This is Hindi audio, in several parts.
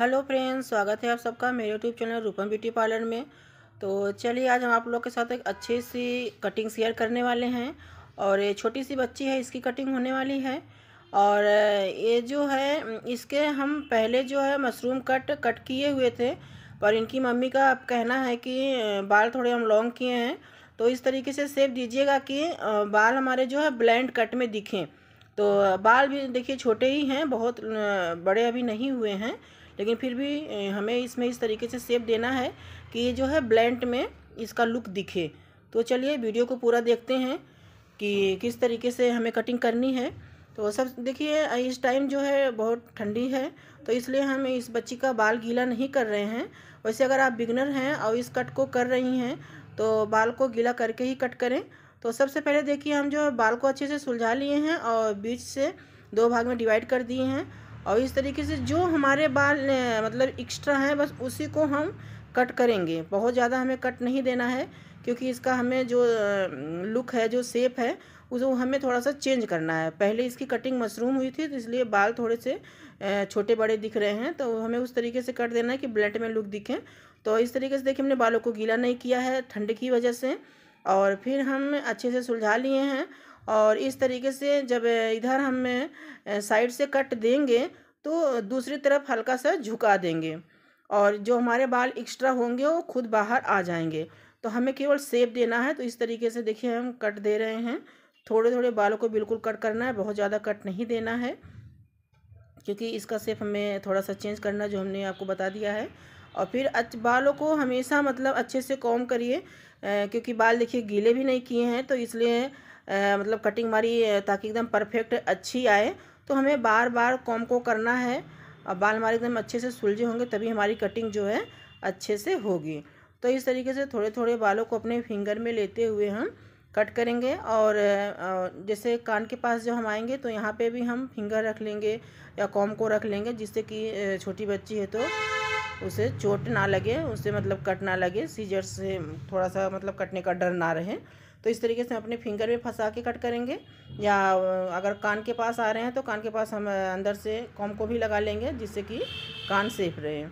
हेलो फ्रेंड्स स्वागत है आप सबका मेरे YouTube channel Rupam beauty parlour में तो चलिए आज हम आप लोग के साथ एक अच्छी सी कटिंग शेयर करने वाले हैं और ये छोटी सी बच्ची है इसकी कटिंग होने वाली है और ये जो है इसके हम पहले जो है मशरूम कट कट किए हुए थे पर इनकी मम्मी का अब कहना है कि बाल थोड़े हम लॉन्ग किए हैं तो इस तरीके से सेप दीजिएगा कि बाल हमारे जो है ब्लैंड कट में दिखें तो बाल भी देखिए छोटे ही हैं बहुत बड़े अभी नहीं हुए हैं लेकिन फिर भी हमें इसमें इस तरीके से सेप देना है कि ये जो है ब्लेंट में इसका लुक दिखे तो चलिए वीडियो को पूरा देखते हैं कि किस तरीके से हमें कटिंग करनी है तो सब देखिए इस टाइम जो है बहुत ठंडी है तो इसलिए हम इस बच्ची का बाल गीला नहीं कर रहे हैं वैसे अगर आप बिगनर हैं और इस कट को कर रही हैं तो बाल को गीला करके ही कट करें तो सबसे पहले देखिए हम जो बाल को अच्छे से सुलझा लिए हैं और बीच से दो भाग में डिवाइड कर दिए हैं और इस तरीके से जो हमारे बाल मतलब एक्स्ट्रा हैं बस उसी को हम कट करेंगे बहुत ज़्यादा हमें कट नहीं देना है क्योंकि इसका हमें जो लुक है जो शेप है उसे हमें थोड़ा सा चेंज करना है पहले इसकी कटिंग मशरूम हुई थी तो इसलिए बाल थोड़े से छोटे बड़े दिख रहे हैं तो हमें उस तरीके से कट देना है कि ब्लैट में लुक दिखें तो इस तरीके से देखिए हमने बालों को गीला नहीं किया है ठंड की वजह से और फिर हम अच्छे से सुलझा लिए हैं और इस तरीके से जब इधर हम साइड से कट देंगे तो दूसरी तरफ हल्का सा झुका देंगे और जो हमारे बाल एक्स्ट्रा होंगे वो खुद बाहर आ जाएंगे तो हमें केवल सेप देना है तो इस तरीके से देखिए हम कट दे रहे हैं थोड़े थोड़े बालों को बिल्कुल कट करना है बहुत ज़्यादा कट नहीं देना है क्योंकि इसका सेप हमें थोड़ा सा चेंज करना जो हमने आपको बता दिया है और फिर बालों को हमेशा मतलब अच्छे से कॉम करिए क्योंकि बाल देखिए गीले भी नहीं किए हैं तो इसलिए मतलब कटिंग हमारी ताकि एकदम परफेक्ट अच्छी आए तो हमें बार बार कॉम को करना है और बाल हमारे एकदम अच्छे से सुलझे होंगे तभी हमारी कटिंग जो है अच्छे से होगी तो इस तरीके से थोड़े थोड़े बालों को अपने फिंगर में लेते हुए हम कट करेंगे और जैसे कान के पास जब हम आएंगे तो यहाँ पे भी हम फिंगर रख लेंगे या कॉम को रख लेंगे जिससे कि छोटी बच्ची है तो उसे चोट ना लगे उसे मतलब कट ना लगे सीजर से थोड़ा सा मतलब कटने का डर ना रहे तो इस तरीके से हम अपने फिंगर में फंसा के कट करेंगे या अगर कान के पास आ रहे हैं तो कान के पास हम अंदर से कॉम को भी लगा लेंगे जिससे कि कान सेफ रहे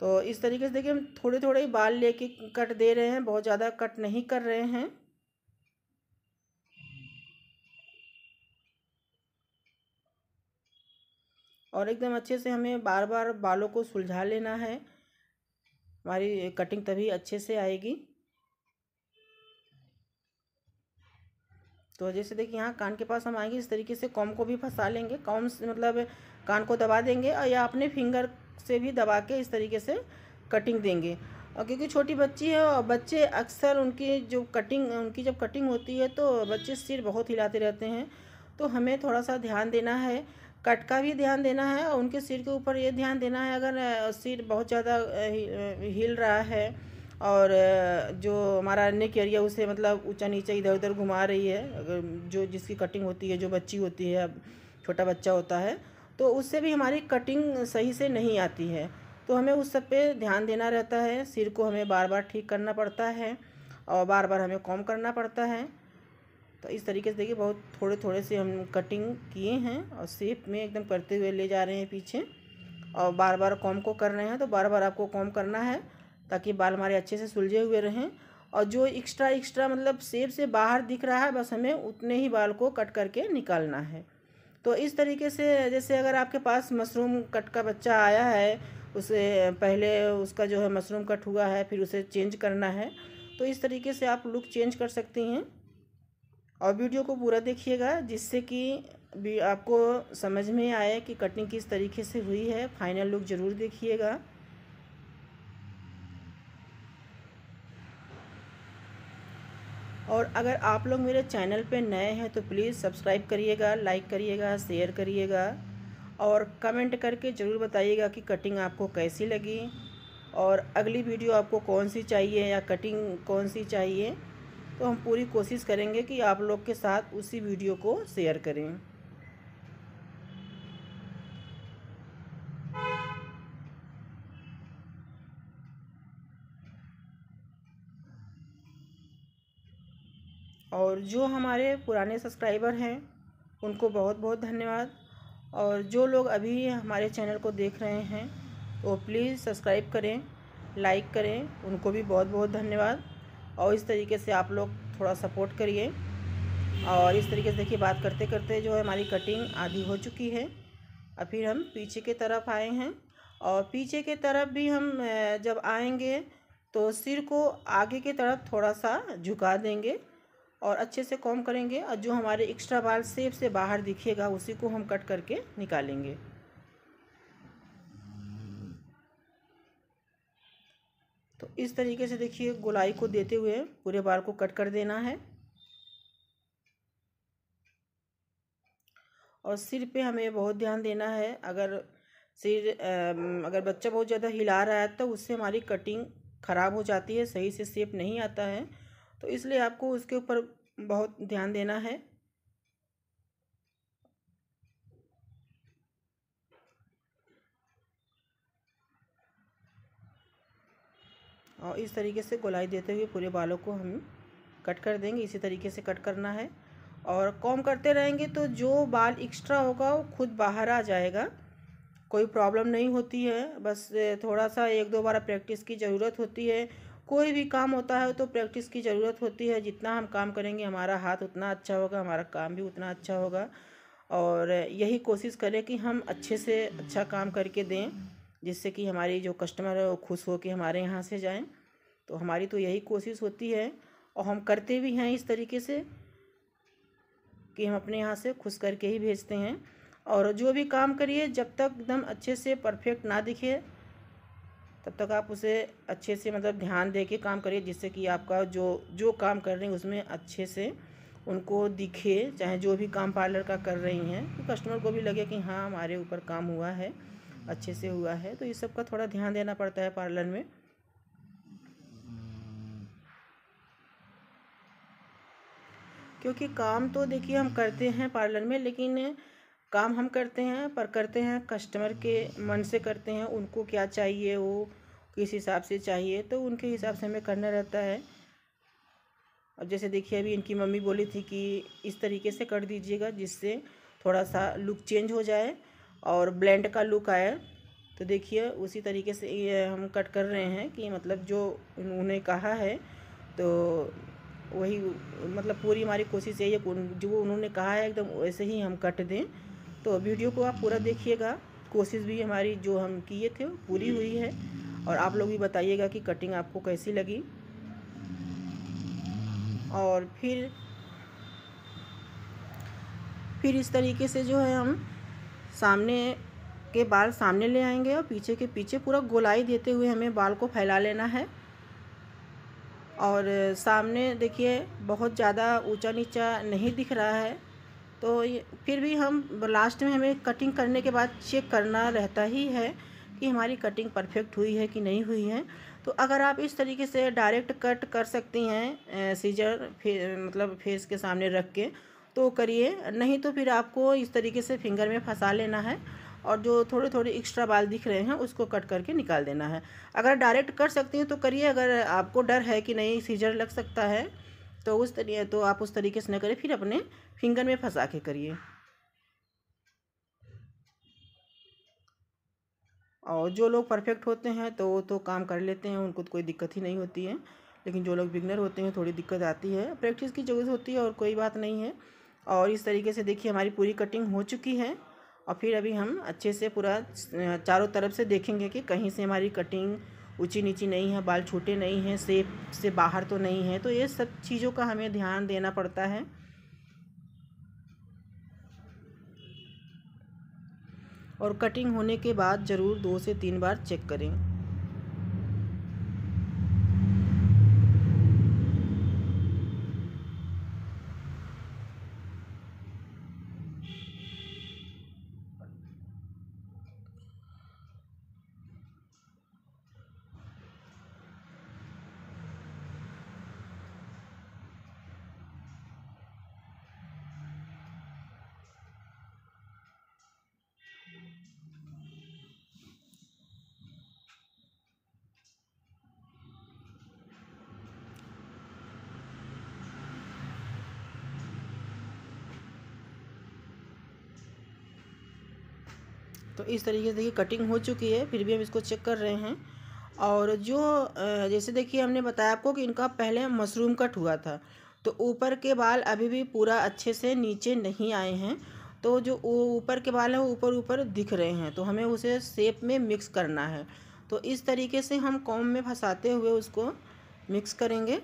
तो इस तरीके से देखिए हम थोड़े थोड़े ही बाल लेके कट दे रहे हैं बहुत ज़्यादा कट नहीं कर रहे हैं और एकदम अच्छे से हमें बार बार बालों को सुलझा लेना है हमारी कटिंग तभी अच्छे से आएगी तो जैसे देखिए यहाँ कान के पास हम आएंगे इस तरीके से कॉम को भी फंसा लेंगे कॉम मतलब कान को दबा देंगे और या अपने फिंगर से भी दबा के इस तरीके से कटिंग देंगे और क्योंकि छोटी बच्ची है और बच्चे अक्सर उनकी जो कटिंग उनकी जब कटिंग होती है तो बच्चे सिर बहुत हिलाते रहते हैं तो हमें थोड़ा सा ध्यान देना है कट का भी ध्यान देना है और उनके सिर के ऊपर ये ध्यान देना है अगर सिर बहुत ज़्यादा हिल रहा है और जो हमारा नेक एरिया उसे मतलब ऊंचा नीचा इधर उधर घुमा रही है अगर जो जिसकी कटिंग होती है जो बच्ची होती है अब छोटा बच्चा होता है तो उससे भी हमारी कटिंग सही से नहीं आती है तो हमें उस सब पे ध्यान देना रहता है सिर को हमें बार बार ठीक करना पड़ता है और बार बार हमें कॉम करना पड़ता है तो इस तरीके से देखिए बहुत थोड़े थोड़े से हम कटिंग किए हैं और सेप में एकदम करते हुए ले जा रहे हैं पीछे और बार बार कॉम को कर रहे हैं तो बार बार आपको कॉम करना है ताकि बाल हमारे अच्छे से सुलझे हुए रहें और जो एक्स्ट्रा एक्स्ट्रा मतलब सेब से बाहर दिख रहा है बस हमें उतने ही बाल को कट करके निकालना है तो इस तरीके से जैसे अगर आपके पास मशरूम कट का बच्चा आया है उसे पहले उसका जो है मशरूम कट हुआ है फिर उसे चेंज करना है तो इस तरीके से आप लुक चेंज कर सकती हैं और वीडियो को पूरा देखिएगा जिससे कि भी आपको समझ में आए कि कटिंग किस तरीके से हुई है फाइनल लुक ज़रूर देखिएगा और अगर आप लोग मेरे चैनल पे नए हैं तो प्लीज़ सब्सक्राइब करिएगा लाइक करिएगा शेयर करिएगा और कमेंट करके ज़रूर बताइएगा कि कटिंग आपको कैसी लगी और अगली वीडियो आपको कौन सी चाहिए या कटिंग कौन सी चाहिए तो हम पूरी कोशिश करेंगे कि आप लोग के साथ उसी वीडियो को शेयर करें और जो हमारे पुराने सब्सक्राइबर हैं उनको बहुत बहुत धन्यवाद और जो लोग अभी हमारे चैनल को देख रहे हैं वो प्लीज़ सब्सक्राइब करें लाइक करें उनको भी बहुत बहुत धन्यवाद और इस तरीके से आप लोग थोड़ा सपोर्ट करिए और इस तरीके से देखिए बात करते करते जो है हमारी कटिंग आधी हो चुकी है और फिर हम पीछे के तरफ आए हैं और पीछे के तरफ भी हम जब आएंगे तो सिर को आगे के तरफ थोड़ा सा झुका देंगे और अच्छे से कॉम करेंगे और जो हमारे एक्स्ट्रा बाल सेब से बाहर दिखेगा उसी को हम कट करके निकालेंगे तो इस तरीके से देखिए गोलाई को देते हुए पूरे बाल को कट कर देना है और सिर पे हमें बहुत ध्यान देना है अगर सिर अगर बच्चा बहुत ज़्यादा हिला रहा है तो उससे हमारी कटिंग ख़राब हो जाती है सही से सेप नहीं आता है तो इसलिए आपको उसके ऊपर बहुत ध्यान देना है और इस तरीके से गोलाई देते हुए पूरे बालों को हम कट कर देंगे इसी तरीके से कट करना है और कॉम करते रहेंगे तो जो बाल एक्स्ट्रा होगा वो खुद बाहर आ जाएगा कोई प्रॉब्लम नहीं होती है बस थोड़ा सा एक दो बार प्रैक्टिस की ज़रूरत होती है कोई भी काम होता है तो प्रैक्टिस की ज़रूरत होती है जितना हम काम करेंगे हमारा हाथ उतना अच्छा होगा हमारा काम भी उतना अच्छा होगा और यही कोशिश करें कि हम अच्छे से अच्छा काम करके दें जिससे कि हमारी जो कस्टमर है वो खुश हो के हमारे यहाँ से जाएं तो हमारी तो यही कोशिश होती है और हम करते भी हैं इस तरीके से कि हम अपने यहाँ से खुश करके ही भेजते हैं और जो भी काम करिए जब तक एकदम अच्छे से परफेक्ट ना दिखे तब तक आप उसे अच्छे से मतलब ध्यान दे के काम करिए जिससे कि आपका जो जो काम कर रही हैं उसमें अच्छे से उनको दिखे चाहे जो भी काम पार्लर का कर रही हैं तो कस्टमर को भी लगे कि हाँ हमारे ऊपर काम हुआ है अच्छे से हुआ है तो ये सब का थोड़ा ध्यान देना पड़ता है पार्लर में क्योंकि काम तो देखिए हम करते हैं पार्लर में लेकिन काम हम करते हैं पर करते हैं कस्टमर के मन से करते हैं उनको क्या चाहिए वो किस हिसाब से चाहिए तो उनके हिसाब से हमें करना रहता है अब जैसे देखिए अभी इनकी मम्मी बोली थी कि इस तरीके से कर दीजिएगा जिससे थोड़ा सा लुक चेंज हो जाए और ब्लेंड का लुक आए तो देखिए उसी तरीके से ये हम कट कर रहे हैं कि मतलब जो उन्होंने कहा है तो वही मतलब पूरी हमारी कोशिश यही है जो उन्होंने कहा है एकदम वैसे ही हम कट दें तो वीडियो को आप पूरा देखिएगा कोशिश भी हमारी जो हम किए थे पूरी हुई है और आप लोग भी बताइएगा कि कटिंग आपको कैसी लगी और फिर फिर इस तरीके से जो है हम सामने के बाल सामने ले आएंगे और पीछे के पीछे पूरा गोलाई देते हुए हमें बाल को फैला लेना है और सामने देखिए बहुत ज़्यादा ऊंचा नीचा नहीं दिख रहा है तो फिर भी हम लास्ट में हमें कटिंग करने के बाद चेक करना रहता ही है कि हमारी कटिंग परफेक्ट हुई है कि नहीं हुई है तो अगर आप इस तरीके से डायरेक्ट कट कर सकती हैं सीजर फे, मतलब फेस के सामने रख के तो करिए नहीं तो फिर आपको इस तरीके से फिंगर में फंसा लेना है और जो थोड़े थोड़े एक्स्ट्रा बाल दिख रहे हैं उसको कट करके निकाल देना है अगर डायरेक्ट कर सकती हैं तो करिए अगर आपको डर है कि नहीं सीजर लग सकता है तो उस तरीके तो आप उस तरीके से ना करें फिर अपने फिंगर में फंसा के करिए और जो लोग परफेक्ट होते हैं तो वो तो काम कर लेते हैं उनको तो कोई दिक्कत ही नहीं होती है लेकिन जो लोग बिगनर होते हैं थोड़ी दिक्कत आती है प्रैक्टिस की ज़रूरत होती है और कोई बात नहीं है और इस तरीके से देखिए हमारी पूरी कटिंग हो चुकी है और फिर अभी हम अच्छे से पूरा चारों तरफ से देखेंगे कि कहीं से हमारी कटिंग ऊँची नीची नहीं है बाल छोटे नहीं हैं सेप से बाहर तो नहीं है तो ये सब चीज़ों का हमें ध्यान देना पड़ता है और कटिंग होने के बाद ज़रूर दो से तीन बार चेक करें तो इस तरीके से देखिए कटिंग हो चुकी है फिर भी हम इसको चेक कर रहे हैं और जो जैसे देखिए हमने बताया आपको कि इनका पहले मशरूम कट हुआ था तो ऊपर के बाल अभी भी पूरा अच्छे से नीचे नहीं आए हैं तो जो ऊपर के बाल हैं वो ऊपर ऊपर दिख रहे हैं तो हमें उसे सेप में मिक्स करना है तो इस तरीके से हम कॉम में फंसाते हुए उसको मिक्स करेंगे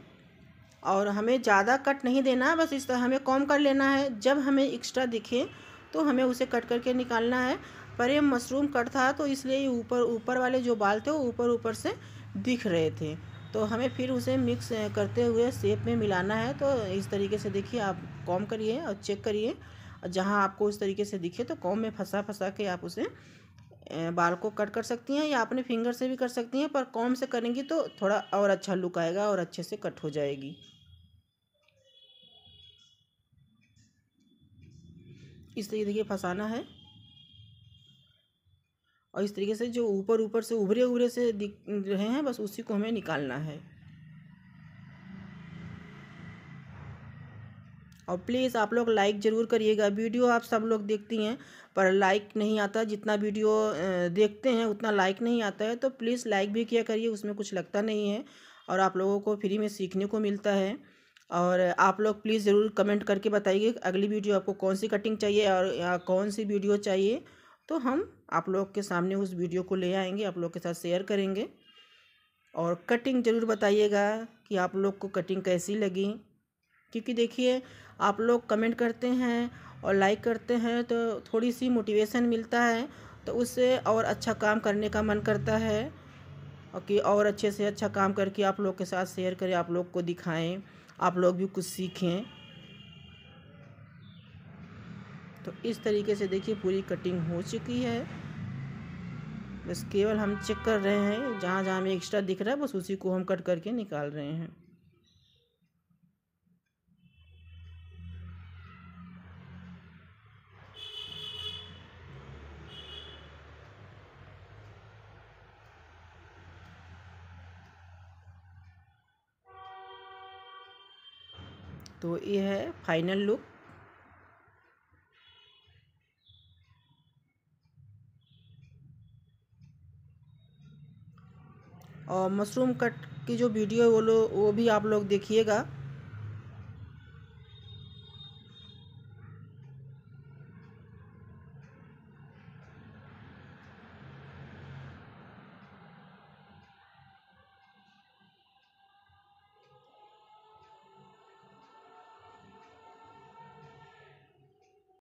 और हमें ज़्यादा कट नहीं देना बस इस तरह हमें कॉम कर लेना है जब हमें एक्स्ट्रा दिखे तो हमें उसे कट करके निकालना है पर ये मशरूम कट था तो इसलिए ऊपर ऊपर वाले जो बाल थे वो ऊपर ऊपर से दिख रहे थे तो हमें फिर उसे मिक्स करते हुए सेप में मिलाना है तो इस तरीके से देखिए आप कॉम करिए और चेक करिए जहाँ आपको इस तरीके से दिखे तो कॉम में फंसा फंसा के आप उसे बाल को कट कर सकती हैं या अपने फिंगर से भी कर सकती हैं पर कॉम से करेंगी तो थोड़ा और अच्छा लुक आएगा और अच्छे से कट हो जाएगी इस तरीके देखिए फंसाना है और इस तरीके से जो ऊपर ऊपर से उभरे उभरे से दिख रहे हैं बस उसी को हमें निकालना है और प्लीज़ आप लोग लाइक ज़रूर करिएगा वीडियो आप सब लोग देखती हैं पर लाइक नहीं आता जितना वीडियो देखते हैं उतना लाइक नहीं आता है तो प्लीज़ लाइक भी किया करिए उसमें कुछ लगता नहीं है और आप लोगों को फ्री में सीखने को मिलता है और आप लोग प्लीज़ ज़रूर कमेंट करके बताइए अगली वीडियो आपको कौन सी कटिंग चाहिए और कौन सी वीडियो चाहिए तो हम आप लोग के सामने उस वीडियो को ले आएंगे आप लोग के साथ शेयर करेंगे और कटिंग ज़रूर बताइएगा कि आप लोग को कटिंग कैसी लगी क्योंकि देखिए आप लोग कमेंट करते हैं और लाइक करते हैं तो थोड़ी सी मोटिवेशन मिलता है तो उससे और अच्छा काम करने का मन करता है कि और अच्छे से अच्छा काम करके आप लोग के साथ शेयर करें आप लोग को दिखाएं आप लोग भी कुछ सीखें तो इस तरीके से देखिए पूरी कटिंग हो चुकी है बस केवल हम चेक कर रहे हैं जहाँ जहाँ हमें एक्स्ट्रा दिख रहा है बस उसी को हम कट करके निकाल रहे हैं तो ये है फाइनल लुक और मशरूम कट की जो वीडियो है वो लो वो भी आप लोग देखिएगा